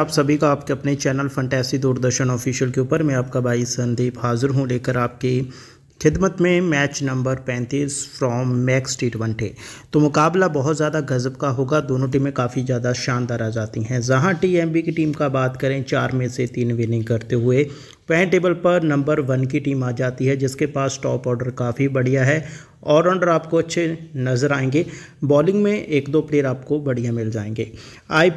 आप सभी का आपके अपने चैनल फंटेसी दूरदर्शन ऑफिशियल के ऊपर मैं आपका भाई संदीप हाजिर हूं लेकर आपकी खिदमत में match number 35 from Max T twenty तो मुकाबला बहुत ज़्यादा गजब का होगा दोनों टीमें काफ़ी ज़्यादा शानदार आ जाती हैं जहां टीएमबी की टीम का बात करें चार में से तीन विनिंग करते हुए वह टेबल पर नंबर वन की टीम आ जाती है जिसके पास टॉप ऑर्डर काफ़ी बढ़िया है ऑलराउंडर आपको अच्छे नज़र आएंगे बॉलिंग में एक दो प्लेयर आपको बढ़िया मिल जाएंगे आई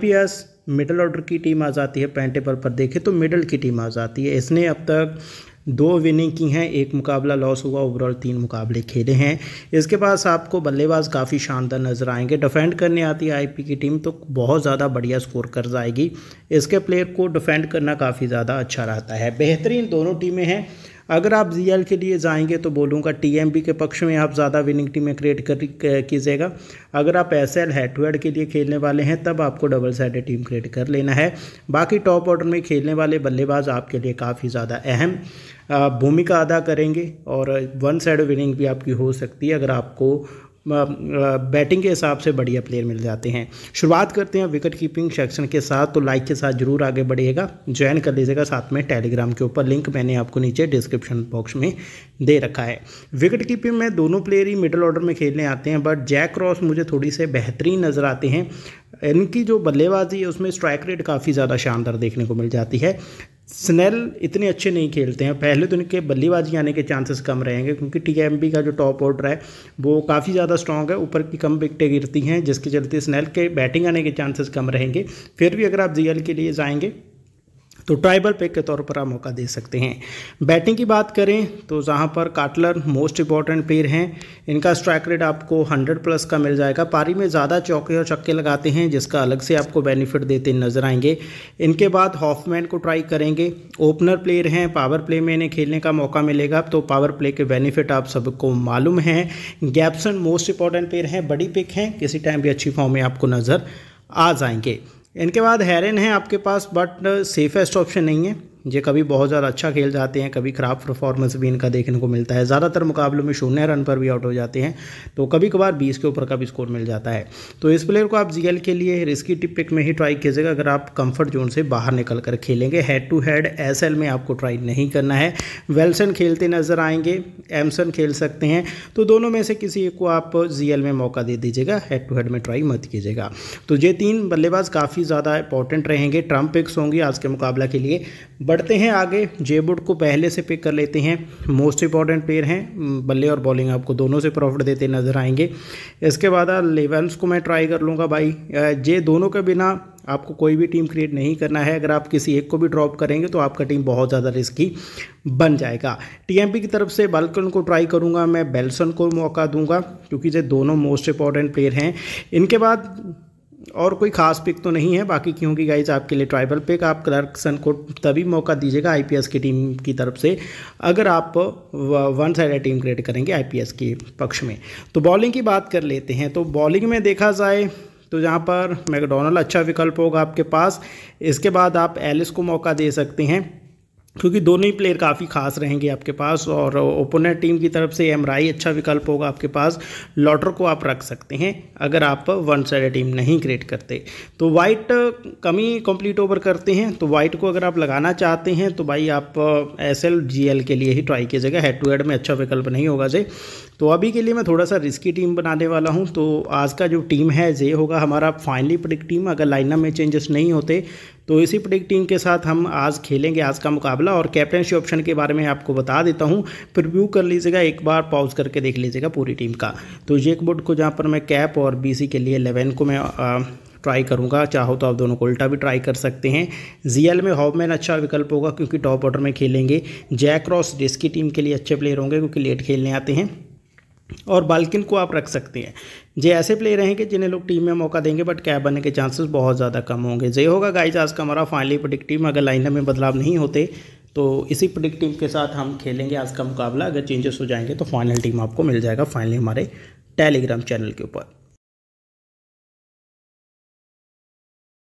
मिडल ऑर्डर की टीम आ जाती है पॉइंट टेबल पर देखें तो मिडल की टीम आ जाती है इसने अब तक दो विनिंग की हैं एक मुकाबला लॉस हुआ ओवरऑल तीन मुकाबले खेले हैं इसके पास आपको बल्लेबाज काफ़ी शानदार नजर आएंगे डिफेंड करने आती है आईपी की टीम तो बहुत ज़्यादा बढ़िया स्कोर कर जाएगी इसके प्लेयर को डिफेंड करना काफ़ी ज़्यादा अच्छा रहता है बेहतरीन दोनों टीमें हैं अगर आप जी के लिए जाएंगे तो बोलूँगा टी के पक्ष में आप ज़्यादा विनिंग टीमें क्रिएट कर कीजिएगा अगर आप S L head to head के लिए खेलने वाले हैं तब आपको डबल साइडेड टीम क्रिएट कर लेना है बाकी टॉप ऑर्डर में खेलने वाले बल्लेबाज आपके लिए काफ़ी ज़्यादा अहम भूमिका अदा करेंगे और वन साइड विनिंग भी आपकी हो सकती है अगर आपको बैटिंग के हिसाब से बढ़िया प्लेयर मिल जाते हैं शुरुआत करते हैं विकेट कीपिंग सेक्शन के साथ तो लाइक के साथ जरूर आगे बढ़िएगा ज्वाइन कर लीजिएगा साथ में टेलीग्राम के ऊपर लिंक मैंने आपको नीचे डिस्क्रिप्शन बॉक्स में दे रखा है विकेट कीपिंग में दोनों प्लेयर ही मिडल ऑर्डर में खेलने आते हैं बट जैक रॉस मुझे थोड़ी से बेहतरीन नज़र आते हैं इनकी जो बल्लेबाजी है उसमें स्ट्राइक रेट काफ़ी ज़्यादा शानदार देखने को मिल जाती है स्नेल इतने अच्छे नहीं खेलते हैं पहले तो इनके बल्लेबाजी आने के चांसेस कम रहेंगे क्योंकि टीएमबी का जो टॉप ऑर्डर है वो काफ़ी ज़्यादा स्ट्रॉन्ग है ऊपर की कम विकटें गिरती हैं जिसके चलते स्नेल के बैटिंग आने के चांसेस कम रहेंगे फिर भी अगर आप जीएल के लिए जाएंगे तो ट्राइबल पैक के तौर पर आप मौका दे सकते हैं बैटिंग की बात करें तो जहां पर काटलर मोस्ट इंपॉर्टेंट प्लेयर हैं इनका स्ट्राइक रेट आपको 100 प्लस का मिल जाएगा पारी में ज़्यादा चौके और छक्के लगाते हैं जिसका अलग से आपको बेनिफिट देते नजर आएंगे इनके बाद हॉफमैन को ट्राई करेंगे ओपनर प्लेयर हैं पावर प्ले में इन्हें खेलने का मौका मिलेगा तो पावर प्ले के बेनिफिट आप सबको मालूम है गैप्सन मोस्ट इंपॉर्टेंट प्लेयर हैं बड़ी पिक हैं किसी टाइम भी अच्छी फॉर्म में आपको नज़र आ जाएंगे इनके बाद हेरन है आपके पास बट सेफेस्ट ऑप्शन नहीं है ये कभी बहुत ज़्यादा अच्छा खेल जाते हैं कभी ख़राब परफॉर्मेंस भी इनका देखने को मिलता है ज़्यादातर मुकाबलों में शून्य रन पर भी आउट हो जाते हैं तो कभी कभार बीस के ऊपर का भी स्कोर मिल जाता है तो इस प्लेयर को आप जी के लिए रिस्की टिपिक में ही ट्राई कीजिएगा अगर आप कम्फर्ट जोन से बाहर निकल कर खेलेंगे हेड टू हेड एस में आपको ट्राई नहीं करना है वेल्सन खेलते नज़र आएंगे एमसन खेल सकते हैं तो दोनों में से किसी एक को आप जी में मौका दे दीजिएगा हेड टू हेड में ट्राई मत कीजिएगा तो ये तीन बल्लेबाज काफ़ी ज़्यादा इंपॉर्टेंट रहेंगे ट्रम्प पिक्स होंगी आज के मुकाबला के लिए बढ़ते हैं आगे जेबुड को पहले से पिक कर लेते हैं मोस्ट इंपॉर्टेंट प्लेयर हैं बल्ले और बॉलिंग आपको दोनों से प्रॉफिट देते नजर आएंगे इसके बाद लेवल्स को मैं ट्राई कर लूँगा भाई जे दोनों के बिना आपको कोई भी टीम क्रिएट नहीं करना है अगर आप किसी एक को भी ड्रॉप करेंगे तो आपका टीम बहुत ज़्यादा रिस्की बन जाएगा टीएमपी की तरफ से बालकन को ट्राई करूँगा मैं बेल्सन को मौका दूंगा क्योंकि ये दोनों मोस्ट इंपॉर्टेंट प्लेयर हैं इनके बाद और कोई खास पिक तो नहीं है बाकी क्योंकि गाइज आपके लिए ट्राइबल पिक आप क्लर्कसन को तभी मौका दीजिएगा आईपीएस की टीम की तरफ से अगर आप वन साइड टीम क्रिएट करेंगे आईपीएस के पक्ष में तो बॉलिंग की बात कर लेते हैं तो बॉलिंग में देखा जाए तो जहाँ पर मैकडोनल्ड अच्छा विकल्प होगा आपके पास इसके बाद आप एलिस को मौका दे सकते हैं क्योंकि दोनों ही प्लेयर काफ़ी खास रहेंगे आपके पास और ओपोनेंट टीम की तरफ से एमराई अच्छा विकल्प होगा आपके पास लॉटर को आप रख सकते हैं अगर आप वन साइड टीम नहीं क्रिएट करते तो वाइट कमी कंप्लीट ओवर करते हैं तो वाइट को अगर आप लगाना चाहते हैं तो भाई आप एस एल जी एल के लिए ही ट्राई कीजिएगा हेड टू हेड में अच्छा विकल्प नहीं होगा जे तो अभी के लिए मैं थोड़ा सा रिस्की टीम बनाने वाला हूँ तो आज का जो टीम है जे होगा हमारा फाइनली प्रिक टीम अगर लाइनअप में चेंजेस नहीं होते तो इसी टीम के साथ हम आज खेलेंगे आज का मुकाबला और कैप्टनशी ऑप्शन के बारे में आपको बता देता हूँ प्रिव्यू कर लीजिएगा एक बार पॉज करके देख लीजिएगा पूरी टीम का तो बुड को जहाँ पर मैं कैप और बी के लिए इलेवन को मैं ट्राई करूंगा चाहो तो आप दोनों को उल्टा भी ट्राई कर सकते हैं जीएल में हॉबमैन अच्छा विकल्प होगा क्योंकि टॉप ऑर्डर में खेलेंगे जैक रॉस डिस्की टीम के लिए अच्छे प्लेयर होंगे क्योंकि लेट खेलने आते हैं और बालकिन को आप रख सकते हैं जे ऐसे प्लेयर हैं कि जिन्हें लोग टीम में मौका देंगे बट कैब बनने के चांसेस बहुत ज़्यादा कम होंगे जे होगा गाइज आज का हमारा फाइनली प्रोडिक्टिव में अगर लाइनअप में बदलाव नहीं होते तो इसी प्रोडिक्टिव टीम के साथ हम खेलेंगे आज का मुकाबला अगर चेंजेस हो जाएंगे तो फाइनल टीम आपको मिल जाएगा फाइनली हमारे टेलीग्राम चैनल के ऊपर